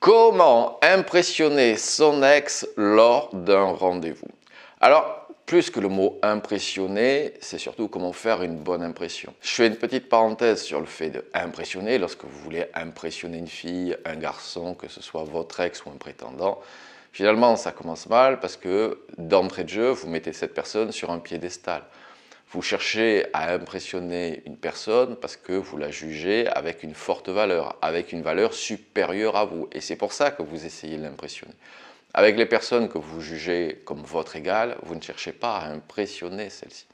Comment impressionner son ex lors d'un rendez-vous Alors, plus que le mot impressionner, c'est surtout comment faire une bonne impression. Je fais une petite parenthèse sur le fait impressionner Lorsque vous voulez impressionner une fille, un garçon, que ce soit votre ex ou un prétendant, finalement, ça commence mal parce que d'entrée de jeu, vous mettez cette personne sur un piédestal. Vous cherchez à impressionner une personne parce que vous la jugez avec une forte valeur, avec une valeur supérieure à vous. Et c'est pour ça que vous essayez de l'impressionner. Avec les personnes que vous jugez comme votre égale, vous ne cherchez pas à impressionner celle-ci.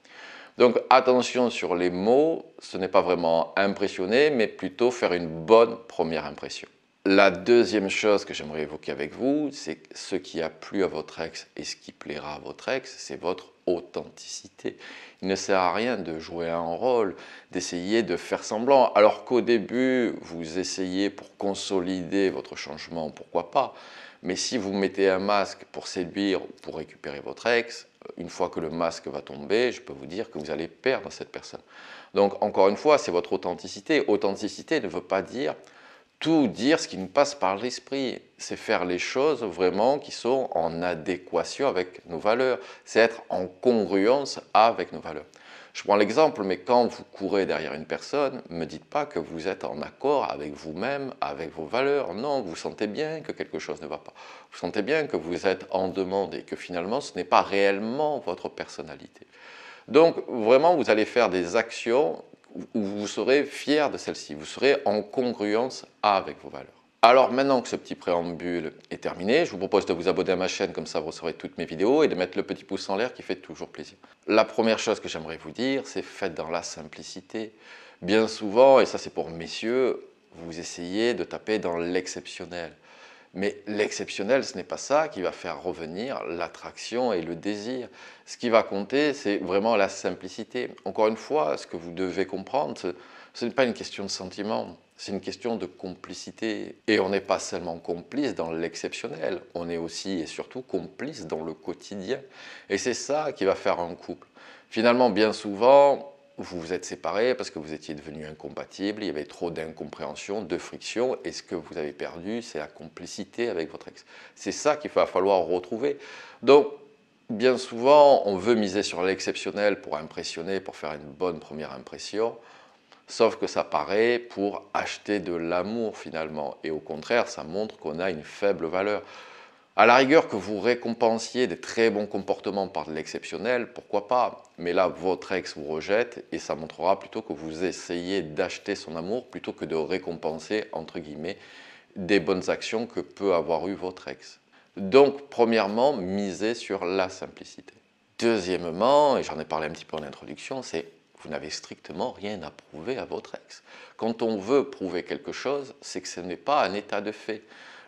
Donc attention sur les mots, ce n'est pas vraiment impressionner, mais plutôt faire une bonne première impression. La deuxième chose que j'aimerais évoquer avec vous, c'est ce qui a plu à votre ex et ce qui plaira à votre ex, c'est votre authenticité. Il ne sert à rien de jouer un rôle, d'essayer de faire semblant, alors qu'au début, vous essayez pour consolider votre changement, pourquoi pas. Mais si vous mettez un masque pour séduire, ou pour récupérer votre ex, euh, une fois que le masque va tomber, je peux vous dire que vous allez perdre cette personne. Donc encore une fois, c'est votre authenticité. Authenticité ne veut pas dire tout dire ce qui nous passe par l'esprit. C'est faire les choses vraiment qui sont en adéquation avec nos valeurs. C'est être en congruence avec nos valeurs. Je prends l'exemple, mais quand vous courez derrière une personne, ne me dites pas que vous êtes en accord avec vous-même, avec vos valeurs. Non, vous sentez bien que quelque chose ne va pas. Vous sentez bien que vous êtes en demande et que finalement ce n'est pas réellement votre personnalité. Donc vraiment, vous allez faire des actions vous, vous serez fier de celle-ci, vous serez en congruence avec vos valeurs. Alors maintenant que ce petit préambule est terminé, je vous propose de vous abonner à ma chaîne, comme ça vous recevrez toutes mes vidéos et de mettre le petit pouce en l'air qui fait toujours plaisir. La première chose que j'aimerais vous dire, c'est faites dans la simplicité. Bien souvent, et ça c'est pour messieurs, vous essayez de taper dans l'exceptionnel. Mais l'exceptionnel, ce n'est pas ça qui va faire revenir l'attraction et le désir. Ce qui va compter, c'est vraiment la simplicité. Encore une fois, ce que vous devez comprendre, ce n'est pas une question de sentiment, c'est une question de complicité. Et on n'est pas seulement complice dans l'exceptionnel, on est aussi et surtout complice dans le quotidien. Et c'est ça qui va faire un couple. Finalement, bien souvent, vous vous êtes séparés parce que vous étiez devenus incompatibles, il y avait trop d'incompréhension, de friction, et ce que vous avez perdu, c'est la complicité avec votre ex. C'est ça qu'il va falloir retrouver. Donc, bien souvent, on veut miser sur l'exceptionnel pour impressionner, pour faire une bonne première impression, sauf que ça paraît pour acheter de l'amour finalement, et au contraire, ça montre qu'on a une faible valeur. À la rigueur que vous récompensiez des très bons comportements par de l'exceptionnel, pourquoi pas Mais là, votre ex vous rejette et ça montrera plutôt que vous essayez d'acheter son amour plutôt que de récompenser, entre guillemets, des bonnes actions que peut avoir eu votre ex. Donc, premièrement, misez sur la simplicité. Deuxièmement, et j'en ai parlé un petit peu en introduction, c'est vous n'avez strictement rien à prouver à votre ex. Quand on veut prouver quelque chose, c'est que ce n'est pas un état de fait.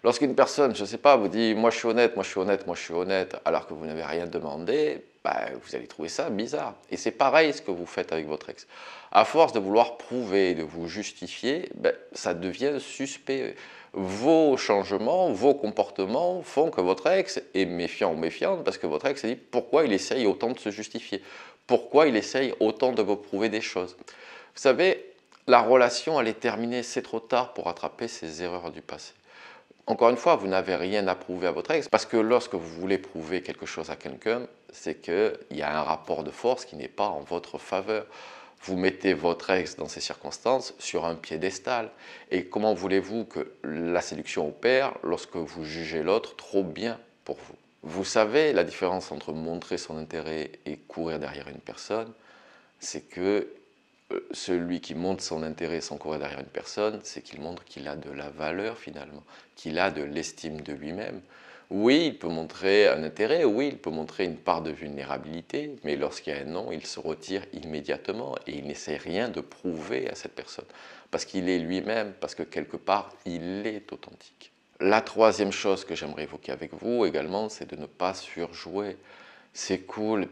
Lorsqu'une personne, je ne sais pas, vous dit moi je suis honnête, moi je suis honnête, moi je suis honnête, alors que vous n'avez rien demandé, bah, vous allez trouver ça bizarre. Et c'est pareil ce que vous faites avec votre ex. À force de vouloir prouver, de vous justifier, ben, ça devient suspect. Vos changements, vos comportements font que votre ex est méfiant ou méfiante parce que votre ex dit pourquoi il essaye autant de se justifier, pourquoi il essaye autant de vous prouver des choses. Vous savez, la relation, elle est terminée, c'est trop tard pour rattraper ses erreurs du passé. Encore une fois, vous n'avez rien à prouver à votre ex, parce que lorsque vous voulez prouver quelque chose à quelqu'un, c'est qu'il y a un rapport de force qui n'est pas en votre faveur. Vous mettez votre ex dans ces circonstances sur un piédestal. Et comment voulez-vous que la séduction opère lorsque vous jugez l'autre trop bien pour vous Vous savez la différence entre montrer son intérêt et courir derrière une personne, c'est que... Euh, celui qui montre son intérêt sans courir derrière une personne, c'est qu'il montre qu'il a de la valeur finalement, qu'il a de l'estime de lui-même. Oui, il peut montrer un intérêt, oui, il peut montrer une part de vulnérabilité, mais lorsqu'il y a un non, il se retire immédiatement et il n'essaie rien de prouver à cette personne, parce qu'il est lui-même, parce que quelque part, il est authentique. La troisième chose que j'aimerais évoquer avec vous également, c'est de ne pas surjouer. C'est cool,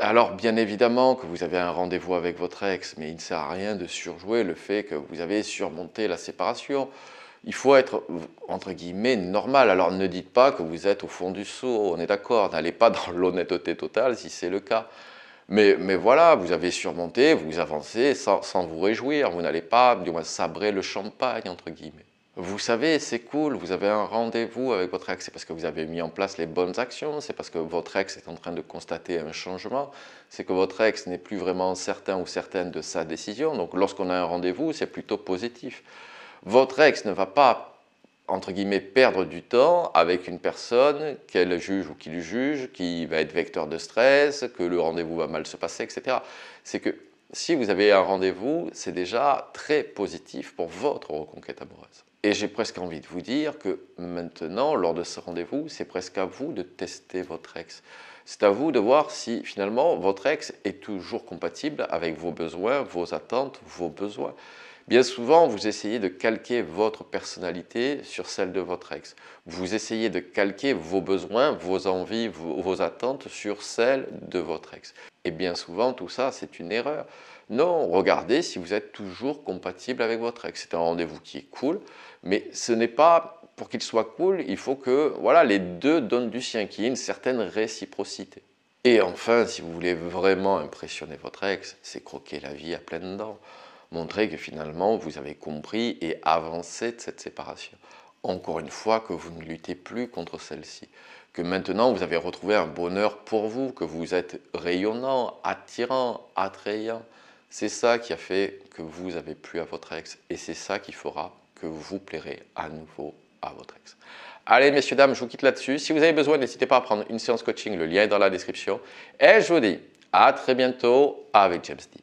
alors bien évidemment que vous avez un rendez-vous avec votre ex, mais il ne sert à rien de surjouer le fait que vous avez surmonté la séparation. Il faut être, entre guillemets, normal. Alors ne dites pas que vous êtes au fond du seau, on est d'accord, n'allez pas dans l'honnêteté totale si c'est le cas. Mais, voilà, vous avez surmonté, vous avancez sans, sans vous réjouir, vous n'allez pas, du moins, sabrer le champagne, entre guillemets vous savez, c'est cool, vous avez un rendez-vous avec votre ex, c'est parce que vous avez mis en place les bonnes actions, c'est parce que votre ex est en train de constater un changement, c'est que votre ex n'est plus vraiment certain ou certaine de sa décision. Donc lorsqu'on a un rendez-vous, c'est plutôt positif. Votre ex ne va pas entre guillemets, perdre du temps avec une personne qu'elle juge ou qu'il juge, qui va être vecteur de stress, que le rendez-vous va mal se passer, etc. C'est que si vous avez un rendez-vous, c'est déjà très positif pour votre reconquête amoureuse. Et j'ai presque envie de vous dire que maintenant, lors de ce rendez-vous, c'est presque à vous de tester votre ex. C'est à vous de voir si finalement votre ex est toujours compatible avec vos besoins, vos attentes, vos besoins. Bien souvent, vous essayez de calquer votre personnalité sur celle de votre ex. Vous essayez de calquer vos besoins, vos envies, vos attentes sur celles de votre ex. Et bien souvent, tout ça, c'est une erreur. Non, regardez si vous êtes toujours compatible avec votre ex. C'est un rendez-vous qui est cool, mais ce n'est pas pour qu'il soit cool, il faut que voilà, les deux donnent du sien, qu'il y ait une certaine réciprocité. Et enfin, si vous voulez vraiment impressionner votre ex, c'est croquer la vie à pleines dents. Montrer que finalement, vous avez compris et avancé de cette séparation encore une fois, que vous ne luttez plus contre celle-ci. Que maintenant, vous avez retrouvé un bonheur pour vous, que vous êtes rayonnant, attirant, attrayant. C'est ça qui a fait que vous avez plu à votre ex et c'est ça qui fera que vous plairez à nouveau à votre ex. Allez, messieurs, dames, je vous quitte là-dessus. Si vous avez besoin, n'hésitez pas à prendre une séance coaching. Le lien est dans la description. Et je vous dis à très bientôt avec James